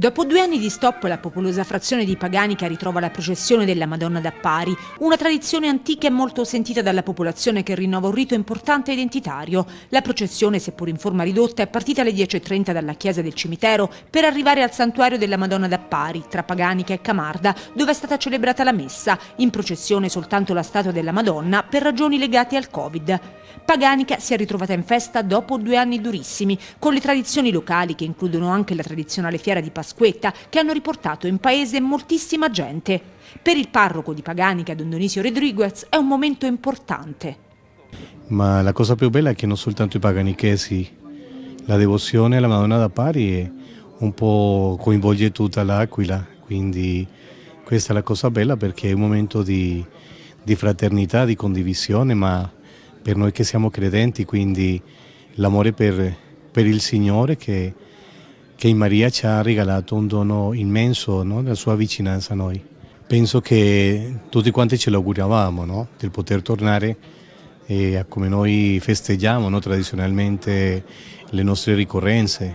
Dopo due anni di stop, la popolosa frazione di Paganica ritrova la processione della Madonna d'Appari, una tradizione antica e molto sentita dalla popolazione che rinnova un rito importante e identitario. La processione, seppur in forma ridotta, è partita alle 10.30 dalla chiesa del cimitero per arrivare al santuario della Madonna d'Appari, tra Paganica e Camarda, dove è stata celebrata la messa, in processione soltanto la statua della Madonna per ragioni legate al Covid. Paganica si è ritrovata in festa dopo due anni durissimi, con le tradizioni locali che includono anche la tradizionale fiera di Passaggio Pasquetta che hanno riportato in paese moltissima gente. Per il parroco di Paganica, Don Donisio Rodriguez, è un momento importante. Ma la cosa più bella è che non soltanto i paganichesi, la devozione alla Madonna da Pari un po' coinvolge tutta l'Aquila, quindi questa è la cosa bella perché è un momento di, di fraternità, di condivisione, ma per noi che siamo credenti, quindi l'amore per, per il Signore che che Maria ci ha regalato un dono immenso, no? la sua vicinanza a noi. Penso che tutti quanti ce l'auguravamo, no? di poter tornare a come noi festeggiamo no? tradizionalmente le nostre ricorrenze.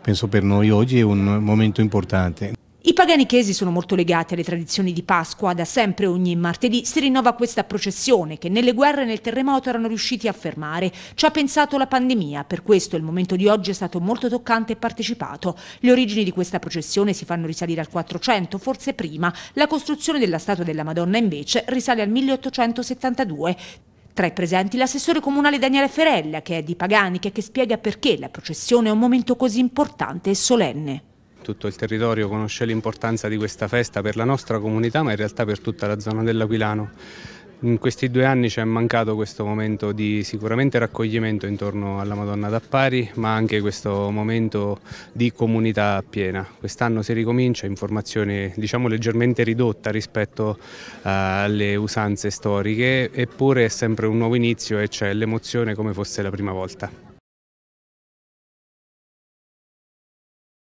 Penso per noi oggi è un momento importante paganichesi sono molto legati alle tradizioni di Pasqua. Da sempre ogni martedì si rinnova questa processione che nelle guerre e nel terremoto erano riusciti a fermare. Ci ha pensato la pandemia, per questo il momento di oggi è stato molto toccante e partecipato. Le origini di questa processione si fanno risalire al 400, forse prima. La costruzione della statua della Madonna invece risale al 1872. Tra i presenti l'assessore comunale Daniele Ferella, che è di Paganica che spiega perché la processione è un momento così importante e solenne tutto il territorio conosce l'importanza di questa festa per la nostra comunità ma in realtà per tutta la zona dell'Aquilano. In questi due anni ci è mancato questo momento di sicuramente raccoglimento intorno alla Madonna d'Appari, ma anche questo momento di comunità piena. Quest'anno si ricomincia in formazione diciamo, leggermente ridotta rispetto eh, alle usanze storiche, eppure è sempre un nuovo inizio e c'è l'emozione come fosse la prima volta.